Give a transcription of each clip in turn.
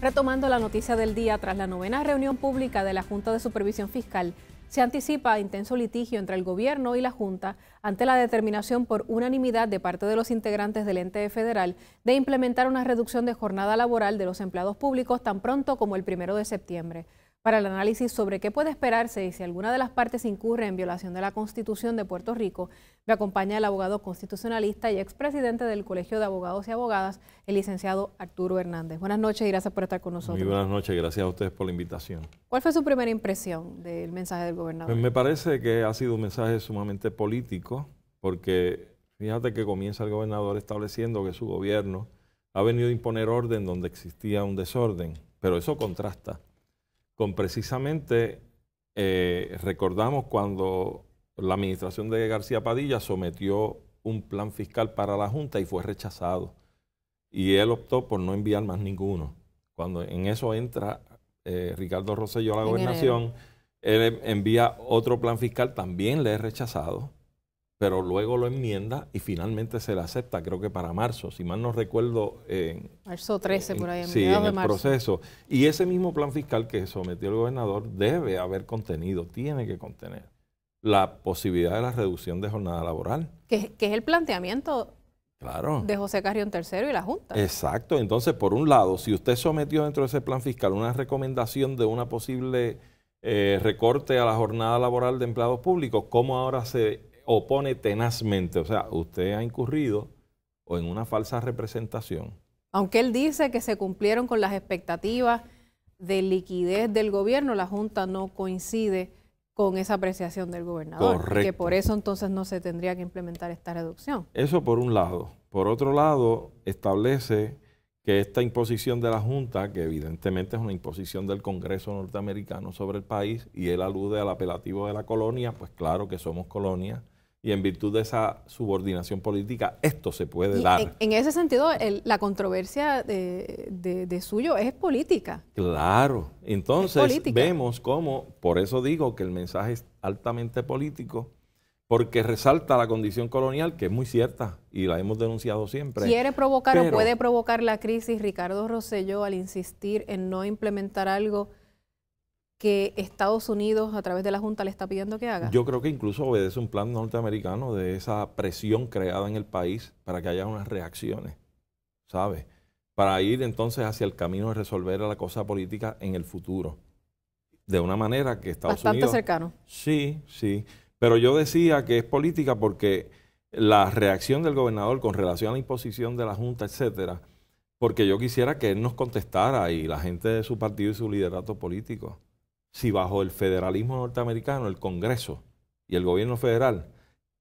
Retomando la noticia del día, tras la novena reunión pública de la Junta de Supervisión Fiscal, se anticipa intenso litigio entre el gobierno y la Junta ante la determinación por unanimidad de parte de los integrantes del ente federal de implementar una reducción de jornada laboral de los empleados públicos tan pronto como el primero de septiembre para el análisis sobre qué puede esperarse y si alguna de las partes incurre en violación de la Constitución de Puerto Rico. Me acompaña el abogado constitucionalista y expresidente del Colegio de Abogados y Abogadas, el licenciado Arturo Hernández. Buenas noches y gracias por estar con nosotros. Muy buenas noches, y gracias a ustedes por la invitación. ¿Cuál fue su primera impresión del mensaje del gobernador? Pues me parece que ha sido un mensaje sumamente político, porque fíjate que comienza el gobernador estableciendo que su gobierno ha venido a imponer orden donde existía un desorden, pero eso contrasta con precisamente, eh, recordamos cuando la administración de García Padilla sometió un plan fiscal para la Junta y fue rechazado. Y él optó por no enviar más ninguno. Cuando en eso entra eh, Ricardo Rosselló a la gobernación, él envía otro plan fiscal, también le es rechazado pero luego lo enmienda y finalmente se le acepta, creo que para marzo, si mal no recuerdo. En, marzo 13, por ahí. En el proceso. Y ese mismo plan fiscal que sometió el gobernador debe haber contenido, tiene que contener la posibilidad de la reducción de jornada laboral. Que, es el planteamiento claro. de José Carrión III y la Junta. Exacto. Entonces, por un lado, si usted sometió dentro de ese plan fiscal una recomendación de una posible eh, recorte a la jornada laboral de empleados públicos, ¿cómo ahora se opone tenazmente. O sea, usted ha incurrido o en una falsa representación. Aunque él dice que se cumplieron con las expectativas de liquidez del gobierno, la Junta no coincide con esa apreciación del gobernador. Correcto. Que por eso entonces no se tendría que implementar esta reducción. Eso por un lado. Por otro lado, establece que esta imposición de la Junta, que evidentemente es una imposición del Congreso norteamericano sobre el país, y él alude al apelativo de la colonia, pues claro que somos colonia, y en virtud de esa subordinación política esto se puede dar. En, ese sentido, la controversia de, suyo es política. Claro, entonces vemos cómo, por eso digo que el mensaje es altamente político, porque resalta la condición colonial, que es muy cierta y la hemos denunciado siempre. Quiere provocar o puede provocar la crisis Ricardo Rosselló al insistir en no implementar algo que Estados Unidos a través de la Junta le está pidiendo que haga? Yo creo que incluso obedece un plan norteamericano de esa presión creada en el país para que haya unas reacciones, ¿sabes? Para ir entonces hacia el camino de resolver la cosa política en el futuro. De una manera que Estados Bastante Unidos... Bastante cercano. Sí, sí. Pero yo decía que es política porque la reacción del gobernador con relación a la imposición de la Junta, etcétera, porque yo quisiera que él nos contestara y la gente de su partido y su liderato político si bajo el federalismo norteamericano el Congreso y el gobierno federal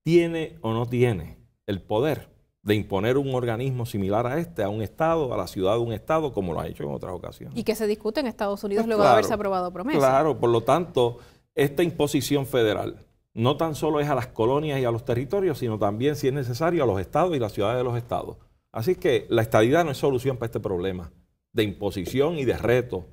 tiene o no tiene el poder de imponer un organismo similar a este, a un Estado, a la ciudad de un Estado, como lo ha hecho en otras ocasiones. Y que se discute en Estados Unidos pues luego de haberse aprobado promesa. Claro, por lo tanto, esta imposición federal no tan solo es a las colonias y a los territorios, sino también, si es necesario, a los Estados y las ciudades de los Estados. Así que la estadidad no es solución para este problema de imposición y de reto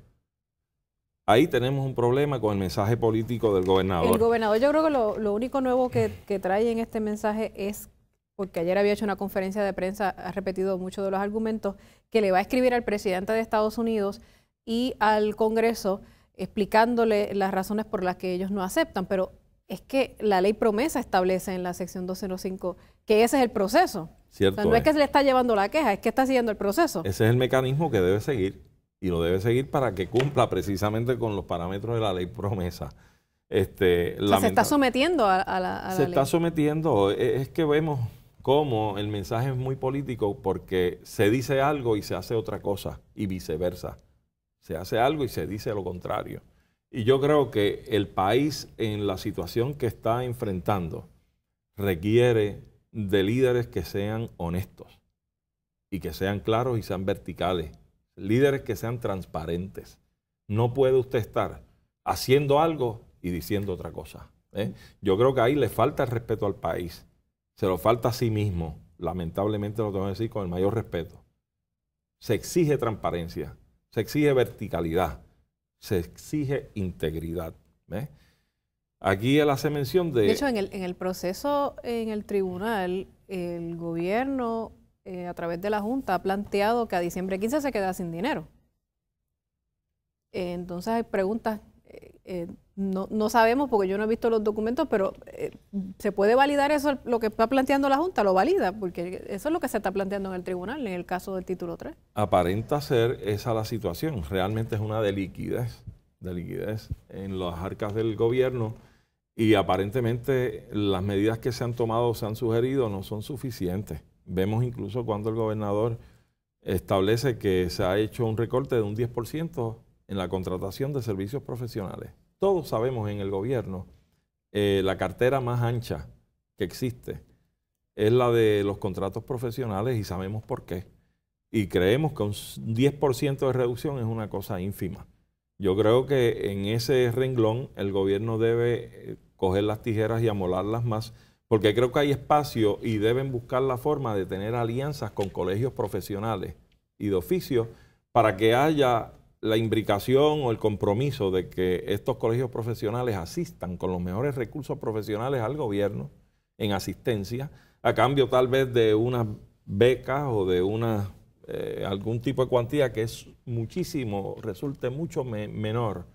ahí tenemos un problema con el mensaje político del gobernador. El gobernador, yo creo que lo, único nuevo que, trae en este mensaje es, porque ayer había hecho una conferencia de prensa, ha repetido muchos de los argumentos, que le va a escribir al presidente de Estados Unidos y al Congreso explicándole las razones por las que ellos no aceptan, pero es que la ley promesa establece en la sección 205 que ese es el proceso. Cierto no es, es eh. que se le está llevando la queja, es que está siguiendo el proceso. Ese es el mecanismo que debe seguir y lo debe seguir para que cumpla precisamente con los parámetros de la ley promesa. Este, se está sometiendo a, la, ley. Se está sometiendo. E, es que vemos cómo el mensaje es muy político porque se dice algo y se hace otra cosa y viceversa. Se hace algo y se dice lo contrario. Y yo creo que el país en la situación que está enfrentando requiere de líderes que sean honestos y que sean claros y sean verticales líderes que sean transparentes. No puede usted estar haciendo algo y diciendo otra cosa. ¿eh? Yo creo que ahí le falta el respeto al país, se lo falta a sí mismo, lamentablemente lo tengo que decir con el mayor respeto. Se exige transparencia, se exige verticalidad, se exige integridad. ¿eh? Aquí él hace mención de... De hecho, en el proceso en el tribunal, el gobierno eh, a través de la Junta, ha planteado que a diciembre 15 se queda sin dinero. Eh, entonces hay preguntas, eh, no, sabemos porque yo no he visto los documentos, pero ¿se puede validar eso, lo que está planteando la Junta? ¿Lo valida? Porque eso es lo que se está planteando en el tribunal en el caso del título 3. Aparenta ser esa la situación, realmente es una deliquidez, liquidez, de liquidez en las arcas del gobierno y aparentemente las medidas que se han tomado, se han sugerido, no son suficientes. Vemos incluso cuando el gobernador establece que se ha hecho un recorte de un 10% en la contratación de servicios profesionales. Todos sabemos en el gobierno eh, la cartera más ancha que existe es la de los contratos profesionales y sabemos por qué. Y creemos que un 10% de reducción es una cosa ínfima. Yo creo que en ese renglón el gobierno debe eh, coger las tijeras y amolarlas más porque creo que hay espacio y deben buscar la forma de tener alianzas con colegios profesionales y de oficio para que haya la imbricación o el compromiso de que estos colegios profesionales asistan con los mejores recursos profesionales al gobierno en asistencia, a cambio tal vez de unas becas o de una, eh, algún tipo de cuantía que es muchísimo, resulte mucho menor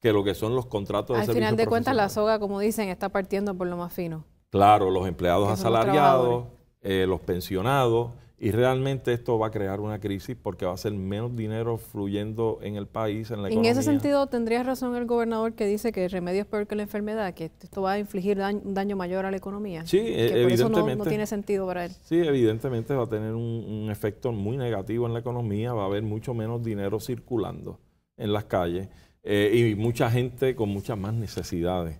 que lo que son los contratos de Al final de cuentas, la soga, como dicen, está partiendo por lo más fino. Claro, los empleados asalariados, eh, los pensionados, y realmente esto va a crear una crisis porque va a ser menos dinero fluyendo en el país, en la economía. En ese sentido, tendría razón el gobernador que dice que el remedio es peor que la enfermedad, que esto va a infligir un daño mayor a la economía. Sí, evidentemente. no, tiene sentido para él. Sí, evidentemente va a tener un, efecto muy negativo en la economía, va a haber mucho menos dinero circulando en las calles eh, y mucha gente con muchas más necesidades.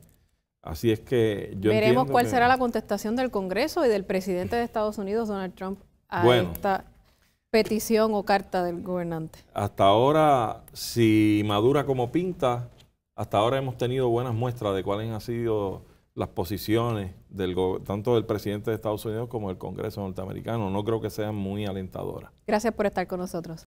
Así es que yo Veremos cuál será la contestación del Congreso y del presidente de Estados Unidos, Donald Trump, a esta petición o carta del gobernante. Hasta ahora, si madura como pinta, hasta ahora hemos tenido buenas muestras de cuáles han sido las posiciones del tanto del presidente de Estados Unidos como del Congreso norteamericano. No creo que sean muy alentadoras. Gracias por estar con nosotros.